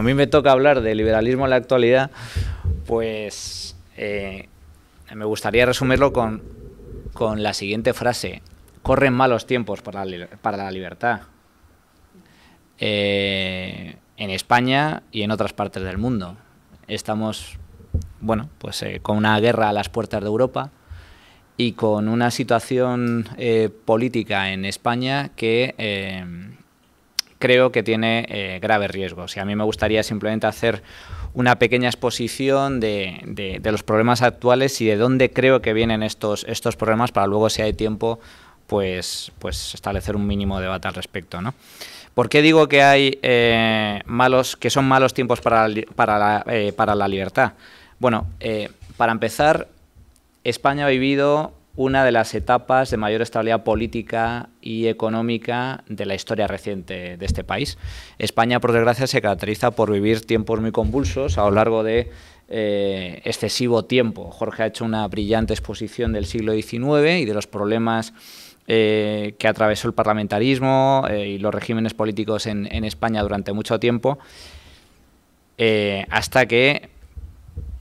a mí me toca hablar de liberalismo en la actualidad, pues eh, me gustaría resumirlo con, con, la siguiente frase. Corren malos tiempos para la, para la libertad. Eh, en España y en otras partes del mundo. Estamos, bueno, pues eh, con una guerra a las puertas de Europa y con una situación política en España que creo que tiene eh, graves riesgos. Y a mí me gustaría simplemente hacer una pequeña exposición de, los problemas actuales y de dónde creo que vienen estos, estos problemas para luego, si hay tiempo, pues, pues establecer un mínimo debate al respecto. ¿no? ¿Por qué digo que hay eh, malos, que son malos tiempos para la, para eh, libertad? Bueno, para empezar, España ha vivido una de las etapas de mayor estabilidad política y económica de la historia reciente de este país. España, por desgracia, se caracteriza por vivir tiempos muy convulsos a lo largo de eh, excesivo tiempo. Jorge ha hecho una brillante exposición del siglo XIX y de los problemas eh, que atravesó el parlamentarismo eh, y los regímenes políticos en, en España durante mucho tiempo, hasta que,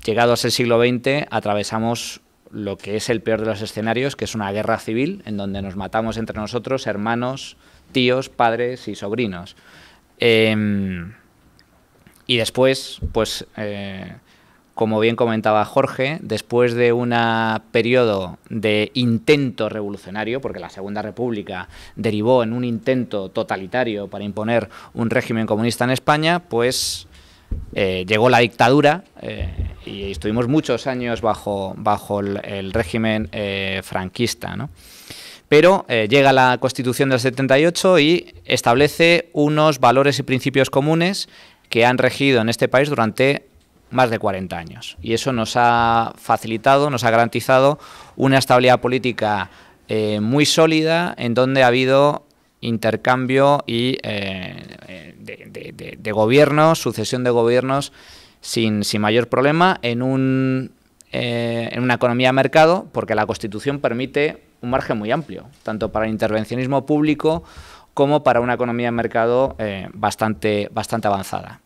llegados el siglo XX, atravesamos lo que es el peor de los escenarios, que es una guerra civil en donde nos matamos entre nosotros, hermanos, tíos, padres y sobrinos. Em, y después, pues, eh, como bien comentaba Jorge, después de un periodo de intento revolucionario, porque la Segunda República derivó en un intento totalitario para imponer un régimen comunista en España, pues eh, llegó la dictadura eh, y estuvimos muchos años bajo, bajo el, régimen eh, franquista. Pero llega la Constitución del 78 y establece unos valores y principios comunes que han regido en este país durante más de 40 años. Y eso nos ha facilitado, nos ha garantizado una estabilidad política muy sólida en donde ha habido intercambio y eh, eh, de, gobierno, gobiernos, sucesión de gobiernos sin, mayor problema en, un, eh, en una economía de mercado, porque la Constitución permite un margen muy amplio, tanto para el intervencionismo público como para una economía de mercado bastante, bastante avanzada.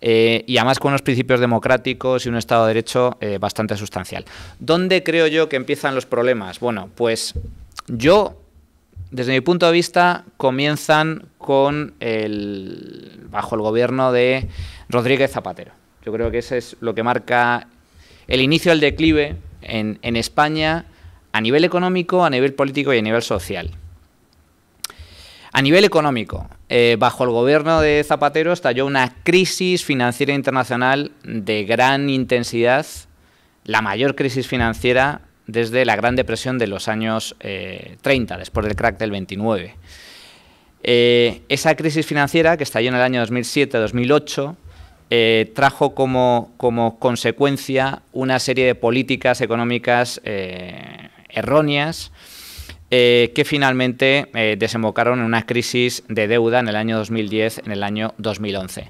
y además con unos principios democráticos y un Estado de Derecho bastante sustancial. ¿Dónde creo yo que empiezan los problemas? Bueno, pues yo desde mi punto de vista, comienzan con el, bajo el gobierno de Rodríguez Zapatero. Yo creo que eso es lo que marca el inicio del declive en, España a nivel económico, a nivel político y a nivel social. A nivel económico, eh, bajo el gobierno de Zapatero estalló una crisis financiera internacional de gran intensidad, la mayor crisis financiera desde la Gran Depresión de los años 30, eh, después del crack del 29. Eh, esa crisis financiera que estalló en el año 2007-2008 eh, trajo como, como, consecuencia una serie de políticas económicas erróneas que finalmente desembocaron en una crisis de deuda en el año 2010, en el año 2011.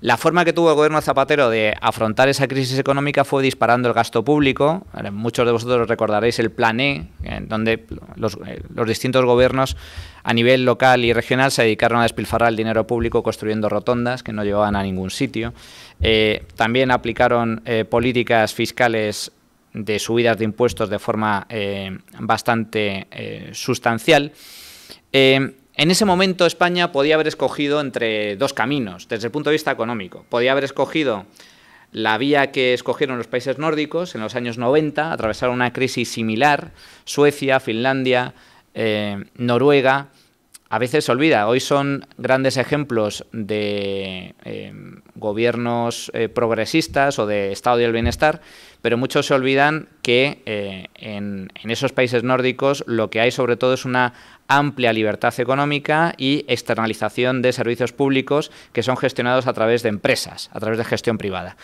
La forma que tuvo el gobierno Zapatero de afrontar esa crisis económica fue disparando el gasto público. Muchos de vosotros recordaréis el Plan E, en donde eh, los, distintos gobiernos a nivel local y regional se dedicaron a despilfarrar el dinero público construyendo rotondas que no llevaban a ningún sitio. Eh, también aplicaron eh, políticas fiscales de subidas de impuestos de forma bastante sustancial. En ese momento España podía haber escogido entre dos caminos desde el punto de vista económico. Podía haber escogido la vía que escogieron los países nórdicos en los años 90, atravesaron una crisis similar, Suecia, Finlandia, eh, Noruega. A veces se olvida, hoy son grandes ejemplos de eh, gobiernos eh, progresistas o de estado del bienestar, pero muchos se olvidan que eh, en, esos países nórdicos lo que hay sobre todo es una amplia libertad económica y externalización de servicios públicos que son gestionados a través de empresas, a través de gestión privada.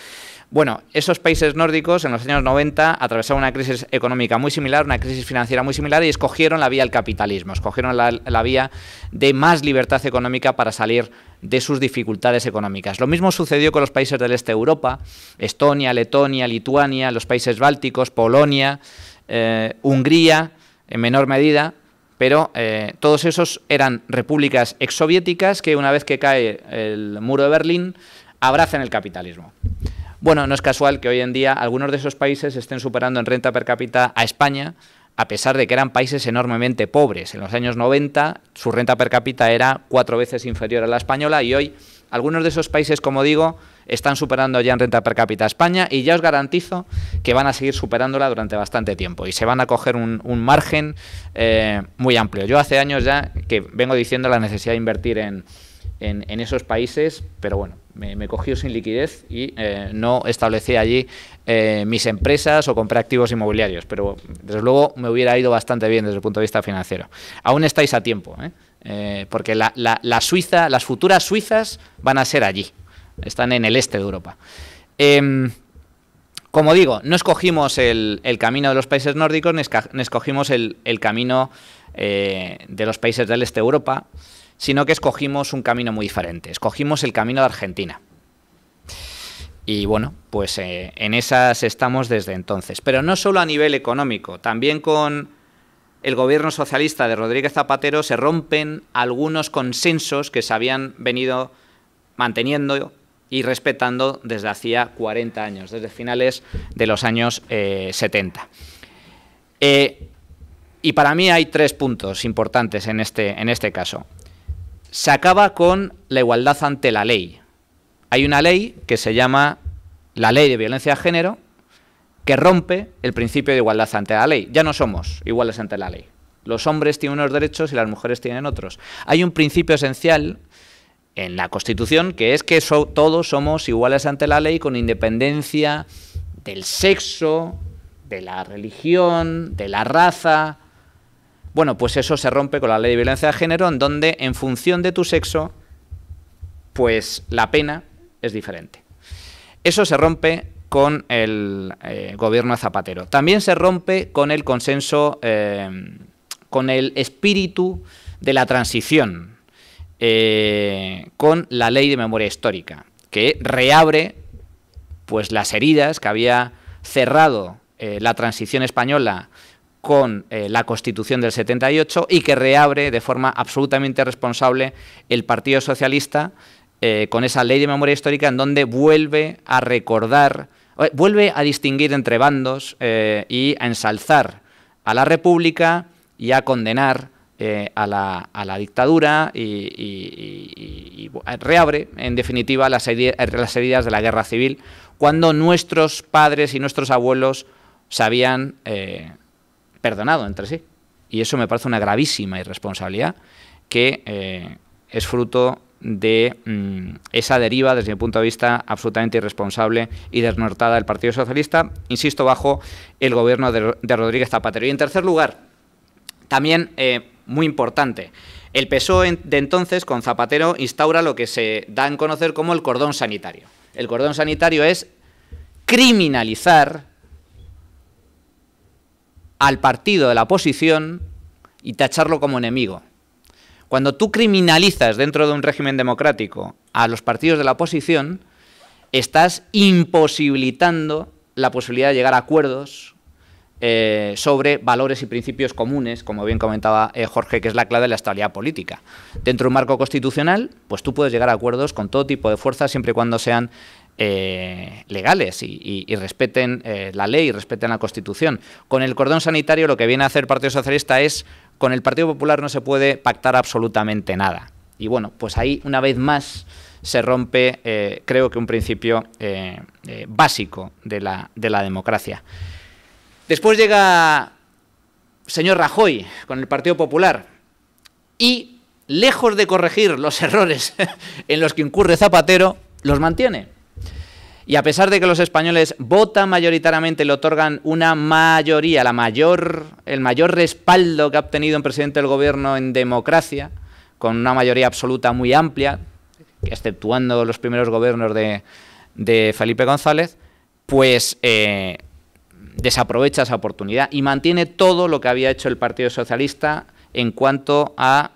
Bueno, esos países nórdicos en los años 90 atravesaron una crisis económica muy similar, una crisis financiera muy similar y escogieron la vía del capitalismo, escogieron la, la vía de más libertad económica para salir de sus dificultades económicas. Lo mismo sucedió con los países del este de Europa, Estonia, Letonia, Lituania, los países bálticos, Polonia, eh, Hungría, en menor medida, pero eh, todos esos eran repúblicas exsoviéticas que una vez que cae el muro de Berlín abrazan el capitalismo. Bueno, no es casual que hoy en día algunos de esos países estén superando en renta per cápita a España, a pesar de que eran países enormemente pobres. En los años 90 su renta per cápita era cuatro veces inferior a la española y hoy algunos de esos países, como digo, están superando ya en renta per cápita a España y ya os garantizo que van a seguir superándola durante bastante tiempo y se van a coger un, margen eh, muy amplio. Yo hace años ya que vengo diciendo la necesidad de invertir en esos países, pero bueno, me, cogió sin liquidez y eh, no establecí allí eh, mis empresas o compré activos inmobiliarios, pero desde luego me hubiera ido bastante bien desde el punto de vista financiero. Aún estáis a tiempo, ¿eh? porque la, Suiza, las futuras Suizas van a ser allí, están en el este de Europa. Em, como digo, no escogimos el, camino de los países nórdicos, ni escogimos el, camino de los países del este de Europa sino que escogimos un camino muy diferente, escogimos el camino de Argentina. Y bueno, pues eh, en esas estamos desde entonces. Pero no solo a nivel económico, también con el gobierno socialista de Rodríguez Zapatero se rompen algunos consensos que se habían venido manteniendo y respetando desde hacía 40 años, desde finales de los años 70. Eh, eh, y para mí hay tres puntos importantes en este, en este caso se acaba con la igualdad ante la ley. Hay una ley que se llama la ley de violencia de género que rompe el principio de igualdad ante la ley. Ya no somos iguales ante la ley. Los hombres tienen unos derechos y las mujeres tienen otros. Hay un principio esencial en la Constitución que es que todos somos iguales ante la ley con independencia del sexo, de la religión, de la raza, bueno, pues eso se rompe con la ley de violencia de género, en donde en función de tu sexo, pues la pena es diferente. Eso se rompe con el eh, gobierno Zapatero. También se rompe con el consenso, eh, con el espíritu de la transición, eh, con la ley de memoria histórica, que reabre pues las heridas que había cerrado la transición española con eh, la Constitución del 78 y que reabre de forma absolutamente responsable el Partido Socialista eh, con esa ley de memoria histórica en donde vuelve a recordar, eh, vuelve a distinguir entre bandos y a ensalzar a la República y a condenar a la, a, la, dictadura y, reabre, en definitiva, las, heridas de la guerra civil cuando nuestros padres y nuestros abuelos sabían perdonado entre sí. Y eso me parece una gravísima irresponsabilidad que eh, es fruto de mm, esa deriva, desde mi punto de vista, absolutamente irresponsable y desnortada del Partido Socialista, insisto, bajo el gobierno de, Rodríguez Zapatero. Y en tercer lugar, también eh, muy importante, el PSOE de entonces, con Zapatero, instaura lo que se da en conocer como el cordón sanitario. El cordón sanitario es criminalizar al partido de la oposición y tacharlo como enemigo. Cuando tú criminalizas dentro de un régimen democrático a los partidos de la oposición, estás imposibilitando la posibilidad de llegar a acuerdos eh, sobre valores y principios comunes, como bien comentaba eh, Jorge, que es la clave de la estabilidad política. Dentro de un marco constitucional, pues tú puedes llegar a acuerdos con todo tipo de fuerzas, siempre y cuando sean eh, legales y, respeten eh, la ley y respeten la Constitución. Con el cordón sanitario lo que viene a hacer el Partido Socialista es, con el Partido Popular no se puede pactar absolutamente nada. Y bueno, pues ahí una vez más se rompe, eh, creo que un principio básico de la, de la democracia. Después llega señor Rajoy con el Partido Popular y lejos de corregir los errores en los que incurre Zapatero, los mantiene. Y a pesar de que los españoles votan mayoritariamente, le otorgan una mayoría, la mayor, el mayor respaldo que ha obtenido un presidente del gobierno en democracia, con una mayoría absoluta muy amplia, exceptuando los primeros gobiernos de, Felipe González, pues eh, desaprovecha esa oportunidad y mantiene todo lo que había hecho el Partido Socialista en cuanto a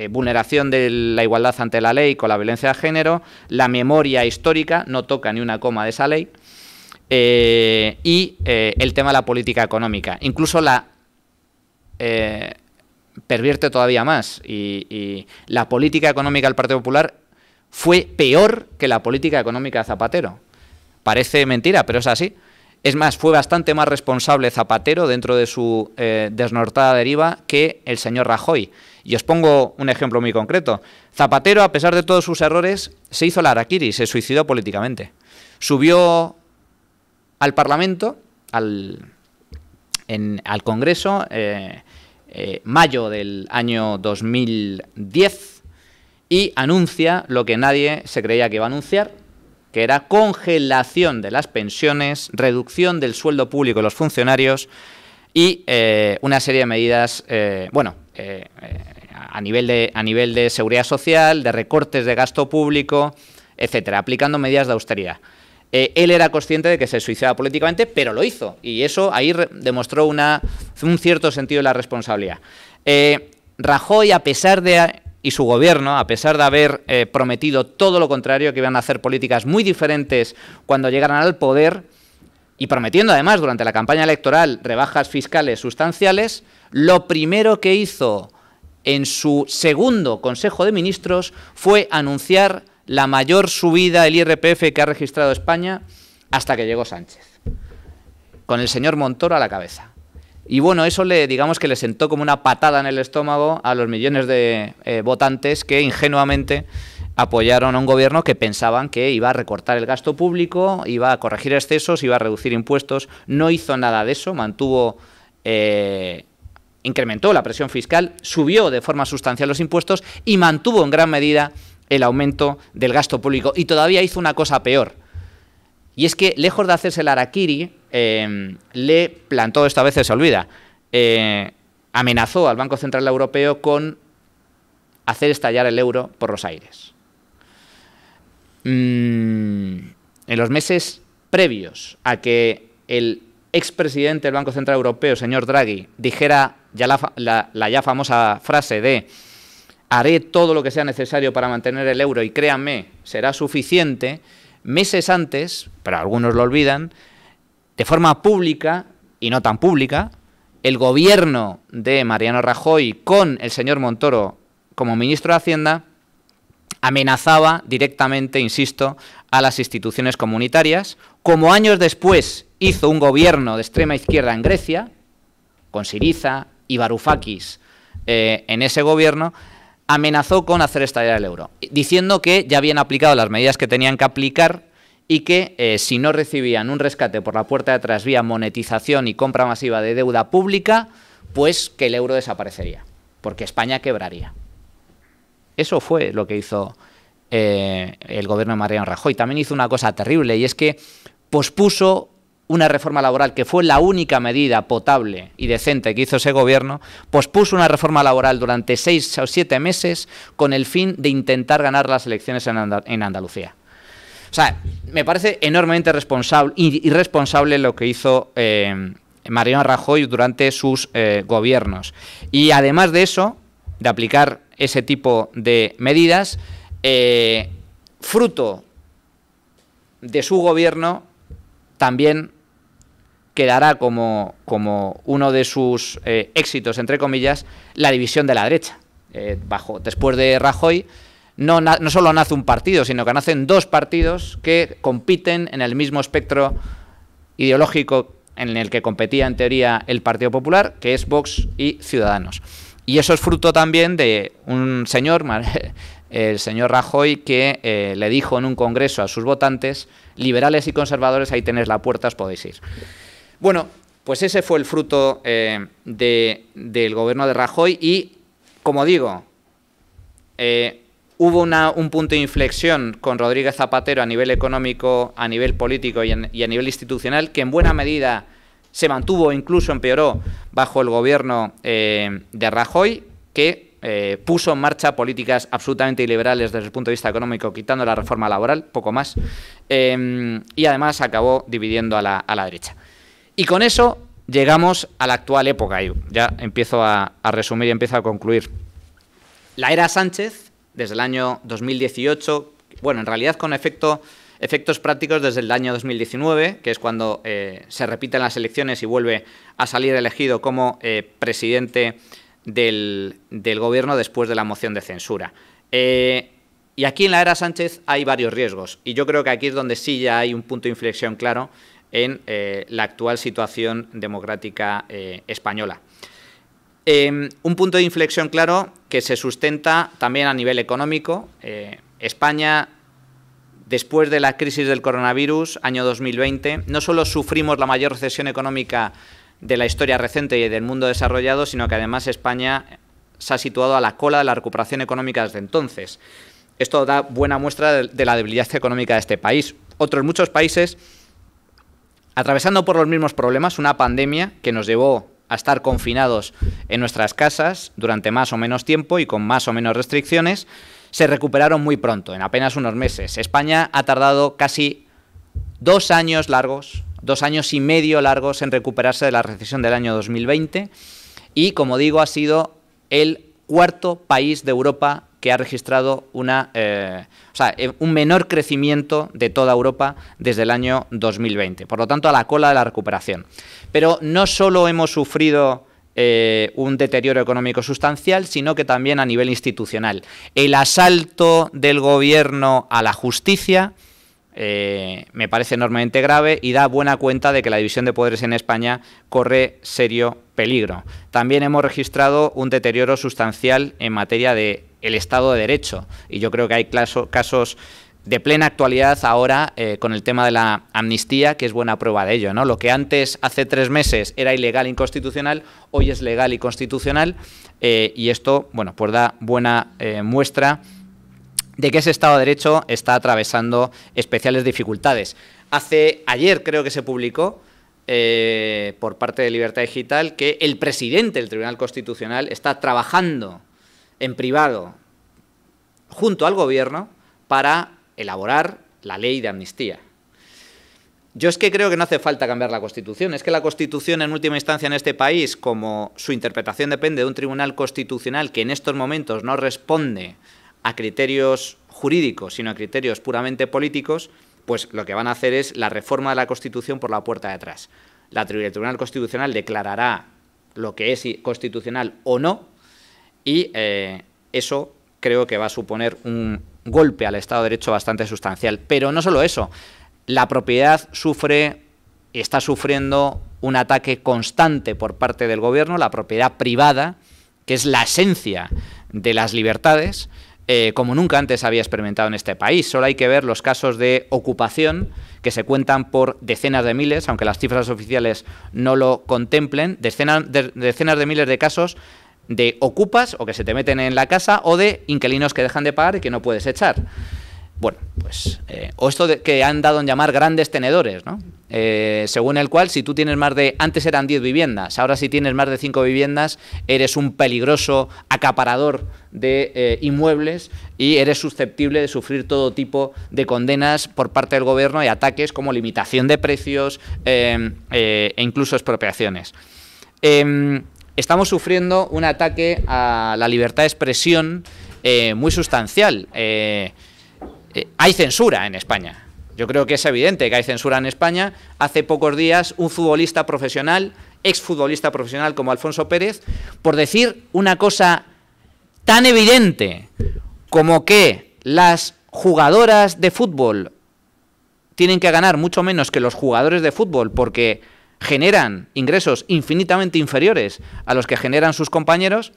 eh, vulneración de la igualdad ante la ley con la violencia de género, la memoria histórica, no toca ni una coma de esa ley, eh, y eh, el tema de la política económica. Incluso la pervierte todavía más y, la política económica del Partido Popular fue peor que la política económica de Zapatero. Parece mentira, pero es así. Es más, fue bastante más responsable Zapatero dentro de su desnortada deriva que el señor Rajoy. Y os pongo un ejemplo muy concreto. Zapatero, a pesar de todos sus errores, se hizo la Araquiri, se suicidó políticamente. Subió al Parlamento, al, Congreso, en eh, eh, mayo del año 2010, y anuncia lo que nadie se creía que iba a anunciar, que era congelación de las pensiones, reducción del sueldo público de los funcionarios y eh, una serie de medidas, bueno, eh, a, nivel de, a nivel de seguridad social, de recortes de gasto público, etcétera, aplicando medidas de austeridad. Eh, él era consciente de que se suicidaba políticamente, pero lo hizo. Y eso ahí demostró una, un cierto sentido de la responsabilidad. Eh, Rajoy, a pesar de. y su gobierno, a pesar de haber prometido todo lo contrario, que iban a hacer políticas muy diferentes cuando llegaran al poder, y prometiendo además durante la campaña electoral rebajas fiscales sustanciales, lo primero que hizo en su segundo Consejo de Ministros fue anunciar la mayor subida del IRPF que ha registrado España hasta que llegó Sánchez, con el señor Montoro a la cabeza. Y bueno, eso le, digamos que le sentó como una patada en el estómago a los millones de eh, votantes que ingenuamente apoyaron a un gobierno que pensaban que iba a recortar el gasto público, iba a corregir excesos, iba a reducir impuestos. No hizo nada de eso, mantuvo... Eh, incrementó la presión fiscal, subió de forma sustancial los impuestos y mantuvo en gran medida el aumento del gasto público. Y todavía hizo una cosa peor. Y es que, lejos de hacerse el araquiri, em, le plantó, esta vez se olvida, eh, amenazó al Banco Central Europeo con hacer estallar el euro por los aires. Mm, en los meses previos a que el expresidente del Banco Central Europeo, señor Draghi, dijera ya la, la, ya famosa frase de haré todo lo que sea necesario para mantener el euro y créanme, será suficiente, meses antes, pero algunos lo olvidan, de forma pública y no tan pública, el gobierno de Mariano Rajoy con el señor Montoro como ministro de Hacienda amenazaba directamente, insisto, a las instituciones comunitarias, como años después hizo un gobierno de extrema izquierda en Grecia, con Siriza y Varoufakis eh, en ese gobierno, amenazó con hacer estallar el euro, diciendo que ya habían aplicado las medidas que tenían que aplicar y que eh, si no recibían un rescate por la puerta de atrás vía monetización y compra masiva de deuda pública, pues que el euro desaparecería, porque España quebraría. Eso fue lo que hizo eh, el gobierno de Mariano Rajoy. También hizo una cosa terrible y es que pospuso una reforma laboral que fue la única medida potable y decente que hizo ese gobierno, pospuso una reforma laboral durante seis o siete meses con el fin de intentar ganar las elecciones en, Andalucía. O sea, me parece enormemente responsable, irresponsable lo que hizo eh, Mariano Rajoy durante sus eh, gobiernos. Y además de eso, de aplicar ese tipo de medidas, eh, fruto de su gobierno también quedará como, uno de sus eh, éxitos, entre comillas, la división de la derecha. Eh, después de Rajoy, no, no solo nace un partido, sino que nacen dos partidos que compiten en el mismo espectro ideológico en el que competía en teoría el Partido Popular, que es Vox y Ciudadanos. Y eso es fruto también de un señor, el señor Rajoy, que eh, le dijo en un congreso a sus votantes, liberales y conservadores, ahí tenéis la puerta, os podéis ir. Bueno, pues ese fue el fruto eh, del gobierno de Rajoy y, como digo, eh, hubo un punto de inflexión con Rodríguez Zapatero a nivel económico, a nivel político y a nivel institucional que en buena medida se mantuvo, incluso empeoró bajo el gobierno eh, de Rajoy, que eh, puso en marcha políticas absolutamente liberales desde el punto de vista económico, quitando la reforma laboral, poco más, em, y además acabó dividiendo a la, derecha. Y con eso llegamos a la actual época, ya empiezo a, a resumir y empiezo a concluir. La era Sánchez, desde el año 2018, bueno, en realidad con efecto Efectos prácticos desde el año 2019, que es cuando eh, se repiten las elecciones y vuelve a salir elegido como eh, presidente del, gobierno después de la moción de censura. Eh, y aquí en la era Sánchez hay varios riesgos, y yo creo que aquí es donde sí ya hay un punto de inflexión claro en la actual situación democrática española. Em, un punto de inflexión claro que se sustenta también a nivel económico. España Después de la crisis del coronavirus, año 2020, no solo sufrimos la mayor recesión económica de la historia reciente y del mundo desarrollado, sino que además España se ha situado a la cola de la recuperación económica desde entonces. Esto da buena muestra de la debilidad económica de este país. Otros muchos países, atravesando por los mismos problemas, una pandemia que nos llevó a estar confinados en nuestras casas durante más o menos tiempo y con más o menos restricciones, se recuperaron muy pronto, en apenas unos meses. España ha tardado casi dos años largos, dos años y medio largos en recuperarse de la recesión del año 2020 y, como digo, ha sido el cuarto país de Europa que ha registrado una, eh, eh, un menor crecimiento de toda Europa desde el año 2020. Por lo tanto, a la cola de la recuperación. Pero no solo hemos sufrido eh, un deterioro económico sustancial, sino que también a nivel institucional. El asalto del gobierno a la justicia eh, me parece enormemente grave y da buena cuenta de que la división de poderes en España corre serio peligro. También hemos registrado un deterioro sustancial en materia de el Estado de Derecho. Y yo creo que hay casos de plena actualidad ahora eh, con el tema de la amnistía, que es buena prueba de ello. ¿no? Lo que antes, hace tres meses, era ilegal e inconstitucional, hoy es legal y constitucional, eh, y esto bueno, pues da buena eh, muestra de que ese Estado de Derecho está atravesando especiales dificultades. Hace ayer creo que se publicó, por parte de Libertad Digital que el presidente del Tribunal Constitucional está trabajando en privado junto al gobierno para elaborar la ley de amnistía. Yo es que creo que no hace falta cambiar la Constitución. Es que la Constitución, en última instancia, en este país, como su interpretación depende de un tribunal constitucional que en estos momentos no responde a criterios jurídicos, sino a criterios puramente políticos, pues lo que van a hacer es la reforma de la Constitución por la puerta de atrás. La, el Tribunal Constitucional declarará lo que es constitucional o no, y eh, eso creo que va a suponer un golpe al Estado de Derecho bastante sustancial. Pero no solo eso, la propiedad sufre está sufriendo un ataque constante por parte del gobierno, la propiedad privada, que es la esencia de las libertades, eh, como nunca antes había experimentado en este país. Solo hay que ver los casos de ocupación que se cuentan por decenas de miles, aunque las cifras oficiales no lo contemplen, decenas de, decenas de miles de casos de ocupas o que se te meten en la casa o de inquilinos que dejan de pagar y que no puedes echar. Bueno, pues, eh, o esto que han dado en llamar grandes tenedores, ¿no? Eh, según el cual, si tú tienes más de, antes eran 10 viviendas, ahora si tienes más de 5 viviendas, eres un peligroso acaparador de eh, inmuebles y eres susceptible de sufrir todo tipo de condenas por parte del gobierno y ataques como limitación de precios e incluso expropiaciones. Em, estamos sufriendo un ataque a la libertad de expresión eh, muy sustancial. Eh, eh, hay censura en España. Yo creo que es evidente que hay censura en España. Hace pocos días un futbolista profesional, exfutbolista profesional como Alfonso Pérez, por decir una cosa tan evidente como que las jugadoras de fútbol tienen que ganar mucho menos que los jugadores de fútbol porque generan ingresos infinitamente inferiores a los que generan sus compañeros,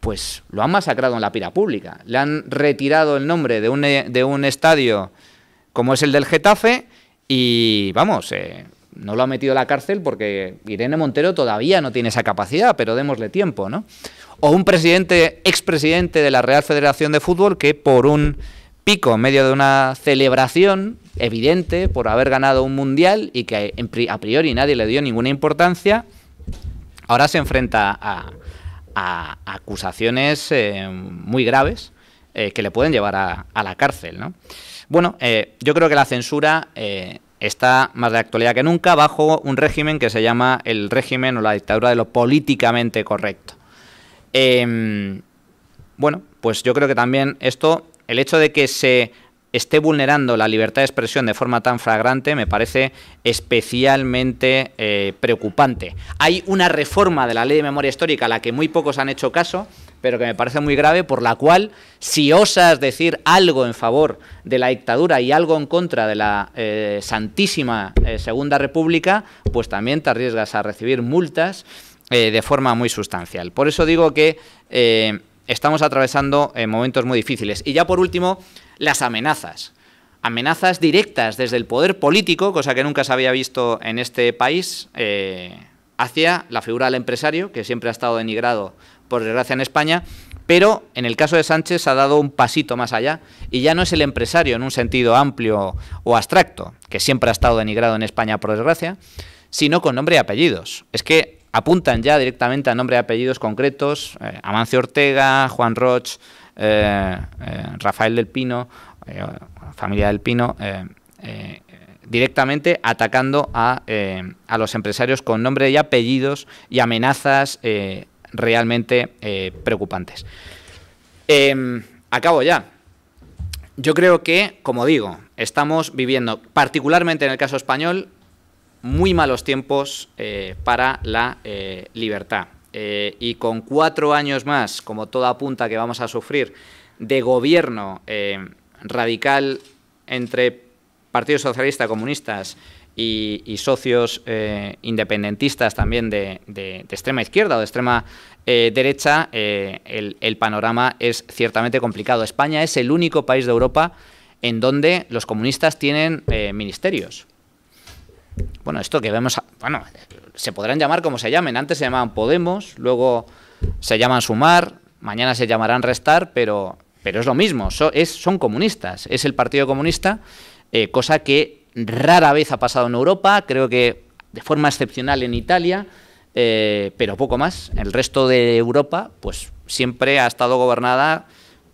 pues lo han masacrado en la pira pública. Le han retirado el nombre de un, de un estadio como es el del Getafe y vamos, eh, no lo ha metido a la cárcel porque Irene Montero todavía no tiene esa capacidad, pero démosle tiempo, ¿no? O un presidente, expresidente de la Real Federación de Fútbol que por un pico en medio de una celebración evidente por haber ganado un mundial y que a priori nadie le dio ninguna importancia, ahora se enfrenta a, acusaciones eh, muy graves eh, que le pueden llevar a, la cárcel. Bueno, eh, yo creo que la censura está más de actualidad que nunca bajo un régimen que se llama el régimen o la dictadura de lo políticamente correcto. Em, bueno, pues yo creo que también esto el hecho de que se esté vulnerando la libertad de expresión de forma tan fragrante me parece especialmente eh, preocupante. Hay una reforma de la ley de memoria histórica a la que muy pocos han hecho caso, pero que me parece muy grave, por la cual si osas decir algo en favor de la dictadura y algo en contra de la eh, Santísima eh, Segunda República, pues también te arriesgas a recibir multas de forma muy sustancial. Por eso digo que estamos atravesando eh, momentos muy difíciles. Y ya por último, las amenazas. Amenazas directas desde el poder político, cosa que nunca se había visto en este país, eh, hacia la figura del empresario, que siempre ha estado denigrado, por desgracia, en España, pero en el caso de Sánchez ha dado un pasito más allá y ya no es el empresario en un sentido amplio o abstracto, que siempre ha estado denigrado en España, por desgracia, sino con nombre y apellidos. Es que apuntan ya directamente a nombre y apellidos concretos, eh, Amancio Ortega, Juan Roch, eh, eh, Rafael del Pino, familia del Pino, directamente atacando a, a, los empresarios con nombre y apellidos y amenazas realmente preocupantes. Em, acabo ya. Yo creo que, como digo, estamos viviendo, particularmente en el caso español, muy malos tiempos eh, para la eh, libertad. Eh, y con cuatro años más, como toda apunta que vamos a sufrir, de gobierno radical entre partidos Socialista, Comunistas y, socios independentistas también de, extrema izquierda o de extrema derecha, el, panorama es ciertamente complicado. España es el único país de Europa en donde los comunistas tienen ministerios bueno, esto que vemos, bueno, se podrán llamar como se llamen. Antes se llamaban Podemos, luego se llaman Sumar, mañana se llamarán Restar, pero, pero es lo mismo, son, comunistas, es el Partido Comunista, eh, cosa que rara vez ha pasado en Europa, creo que de forma excepcional en Italia, eh, pero poco más. El resto de Europa, pues siempre ha estado gobernada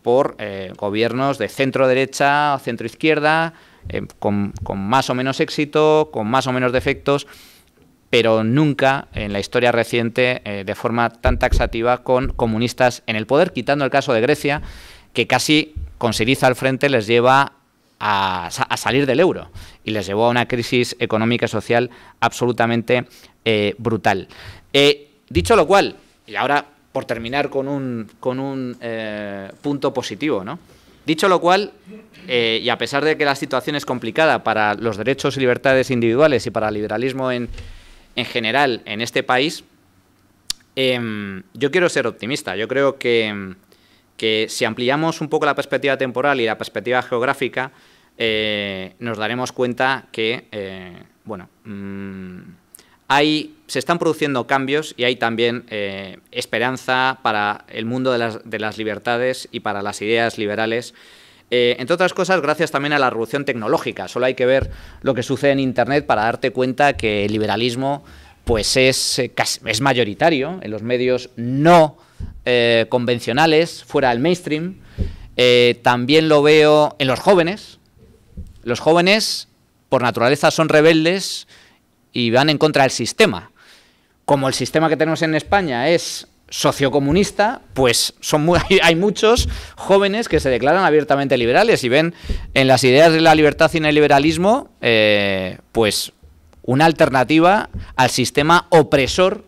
por eh, gobiernos de centro derecha, o centro izquierda, eh, con, más o menos éxito, con más o menos defectos, pero nunca en la historia reciente eh, de forma tan taxativa con comunistas en el poder, quitando el caso de Grecia, que casi con Siriza al frente les lleva a, salir del euro y les llevó a una crisis económica y social absolutamente eh, brutal. dicho lo cual, y ahora por terminar con un, con un punto positivo, ¿no? Dicho lo cual, eh, y a pesar de que la situación es complicada para los derechos y libertades individuales y para el liberalismo en, general en este país, em, yo quiero ser optimista. Yo creo que, si ampliamos un poco la perspectiva temporal y la perspectiva geográfica, eh, nos daremos cuenta que, eh, bueno, mm, se están produciendo cambios y hay también eh, esperanza para el mundo de las, libertades y para las ideas liberales. Eh, entre otras cosas, gracias también a la revolución tecnológica. Solo hay que ver lo que sucede en Internet para darte cuenta que el liberalismo pues es, eh, es mayoritario en los medios no convencionales, fuera del mainstream. también lo veo en los jóvenes. Los jóvenes, por naturaleza, son rebeldes, y van en contra del sistema. Como el sistema que tenemos en España es sociocomunista, pues son hay muchos jóvenes que se declaran abiertamente liberales y ven en las ideas de la libertad y en el liberalismo, eh, pues una alternativa al sistema opresor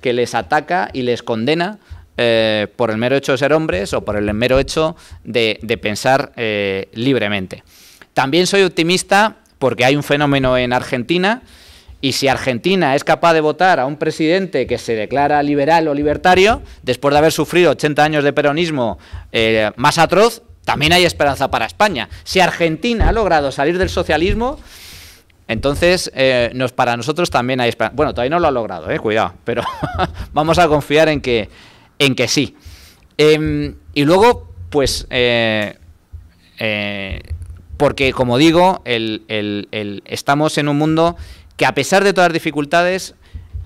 que les ataca y les condena eh, por el mero hecho de ser hombres o por el mero hecho de, pensar eh, libremente. También soy optimista porque hay un fenómeno en Argentina y si Argentina es capaz de votar a un presidente que se declara liberal o libertario, después de haber sufrido 80 años de peronismo eh, más atroz, también hay esperanza para España. Si Argentina ha logrado salir del socialismo, entonces eh, para nosotros también hay esperanza. Bueno, todavía no lo ha logrado, eh, cuidado, pero vamos a confiar en que, en que sí. Em, y luego, pues, eh, porque como digo, estamos en un mundo que a pesar de todas las dificultades,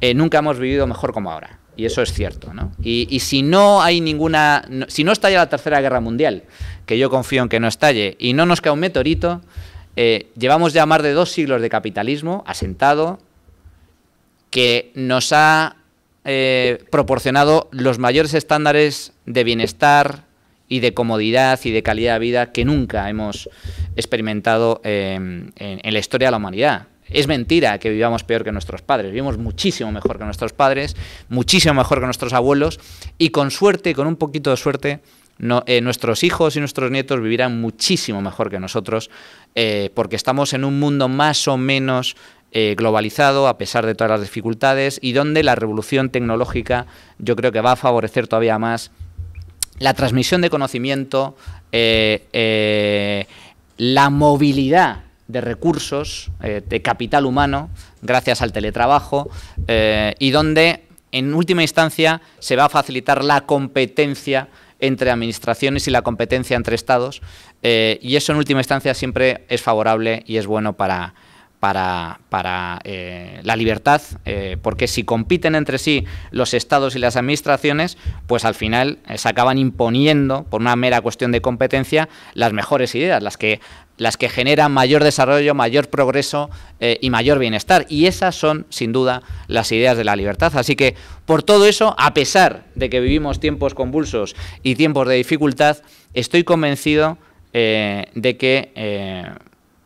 eh, nunca hemos vivido mejor como ahora. Y eso es cierto, Y, si no hay ninguna... si no estalla la Tercera Guerra Mundial, que yo confío en que no estalle, y no nos cae un meteorito, eh, llevamos ya más de dos siglos de capitalismo asentado que nos ha eh, proporcionado los mayores estándares de bienestar y de comodidad y de calidad de vida que nunca hemos experimentado en la historia de la humanidad. Es mentira que vivamos peor que nuestros padres, vivimos muchísimo mejor que nuestros padres, muchísimo mejor que nuestros abuelos y con suerte, con un poquito de suerte, eh, nuestros hijos y nuestros nietos vivirán muchísimo mejor que nosotros eh, porque estamos en un mundo más o menos eh, globalizado a pesar de todas las dificultades y donde la revolución tecnológica yo creo que va a favorecer todavía más la transmisión de conocimiento, la movilidad de recursos, eh, de capital humano, gracias al teletrabajo, eh, y donde, en última instancia, se va a facilitar la competencia entre administraciones y la competencia entre estados, eh, y eso en última instancia siempre es favorable y es bueno para, para, para eh, la libertad, eh, porque si compiten entre sí los estados y las administraciones, pues al final eh, se acaban imponiendo, por una mera cuestión de competencia, las mejores ideas, las que, las que generan mayor desarrollo, mayor progreso y mayor bienestar. Y esas son, sin duda, las ideas de la libertad. Así que, por todo eso, a pesar de que vivimos tiempos convulsos y tiempos de dificultad, estoy convencido de que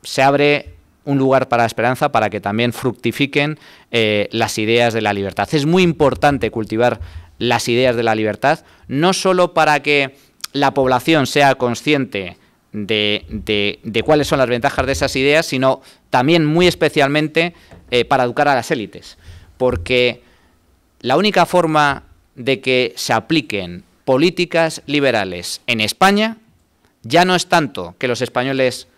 se abre un lugar para la esperanza para que también fructifiquen eh, las ideas de la libertad. Es muy importante cultivar las ideas de la libertad, no solo para que la población sea consciente de, cuáles son las ventajas de esas ideas, sino también muy especialmente eh, para educar a las élites. Porque la única forma de que se apliquen políticas liberales en España ya no es tanto que los españoles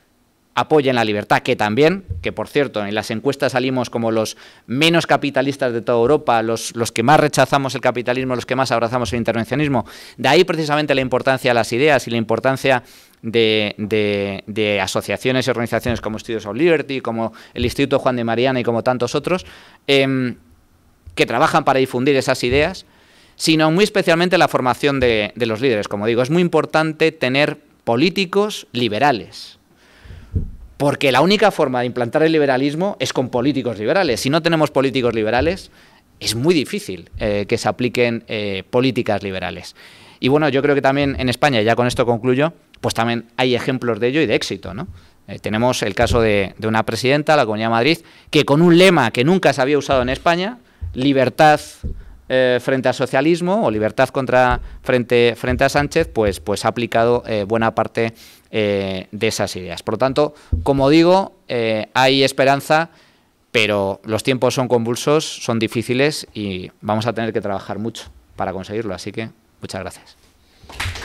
apoyen la libertad, que también, que por cierto, en las encuestas salimos como los menos capitalistas de toda Europa, los, que más rechazamos el capitalismo, los que más abrazamos el intervencionismo. De ahí precisamente la importancia de las ideas y la importancia de, asociaciones y organizaciones como Studios of Liberty, como el Instituto Juan de Mariana y como tantos otros, em, que trabajan para difundir esas ideas, sino muy especialmente la formación de los líderes. Como digo, es muy importante tener políticos liberales, porque la única forma de implantar el liberalismo es con políticos liberales. Si no tenemos políticos liberales, es muy difícil eh, que se apliquen eh, políticas liberales. Y bueno, yo creo que también en España, ya con esto concluyo, pues también hay ejemplos de ello y de éxito, eh, tenemos el caso de, una presidenta, la Comunidad de Madrid, que con un lema que nunca se había usado en España, libertad frente al socialismo o libertad contra frente, frente a Sánchez, pues, pues ha aplicado buena parte eh, de esas ideas. Por lo tanto, como digo, eh, hay esperanza, pero los tiempos son convulsos, son difíciles y vamos a tener que trabajar mucho para conseguirlo. Así que muchas gracias.